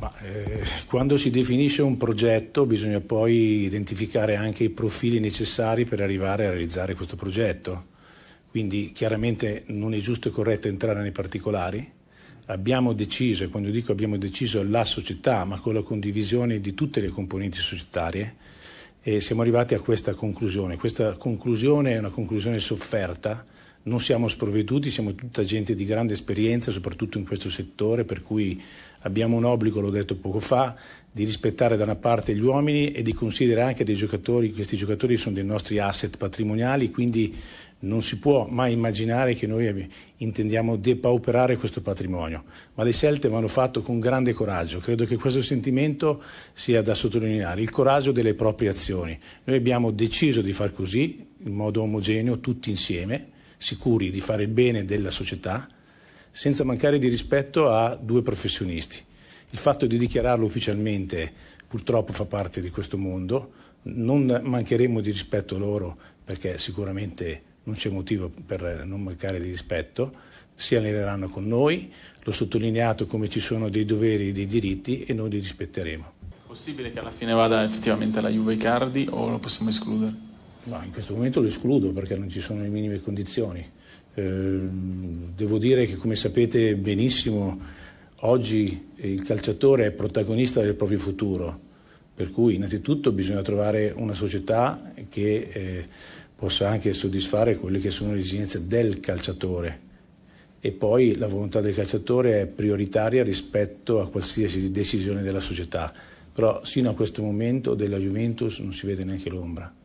Ma, eh, quando si definisce un progetto bisogna poi identificare anche i profili necessari per arrivare a realizzare questo progetto, quindi chiaramente non è giusto e corretto entrare nei particolari. Abbiamo deciso, e quando dico abbiamo deciso la società, ma con la condivisione di tutte le componenti societarie, e siamo arrivati a questa conclusione. Questa conclusione è una conclusione sofferta, non siamo sprovveduti, siamo tutta gente di grande esperienza, soprattutto in questo settore, per cui abbiamo un obbligo, l'ho detto poco fa, di rispettare da una parte gli uomini e di considerare anche dei giocatori, questi giocatori sono dei nostri asset patrimoniali, quindi non si può mai immaginare che noi intendiamo depauperare questo patrimonio, ma le scelte vanno fatte con grande coraggio, credo che questo sentimento sia da sottolineare, il coraggio delle proprie azioni. Noi abbiamo deciso di far così, in modo omogeneo, tutti insieme sicuri di fare il bene della società senza mancare di rispetto a due professionisti. Il fatto di dichiararlo ufficialmente purtroppo fa parte di questo mondo, non mancheremo di rispetto loro perché sicuramente non c'è motivo per non mancare di rispetto, si alleneranno con noi, l'ho sottolineato come ci sono dei doveri e dei diritti e noi li rispetteremo. È possibile che alla fine vada effettivamente alla Juve Cardi o lo possiamo escludere? Ma in questo momento lo escludo perché non ci sono le minime condizioni. Eh, devo dire che come sapete benissimo oggi il calciatore è protagonista del proprio futuro, per cui innanzitutto bisogna trovare una società che eh, possa anche soddisfare quelle che sono le esigenze del calciatore e poi la volontà del calciatore è prioritaria rispetto a qualsiasi decisione della società, però sino a questo momento della Juventus non si vede neanche l'ombra.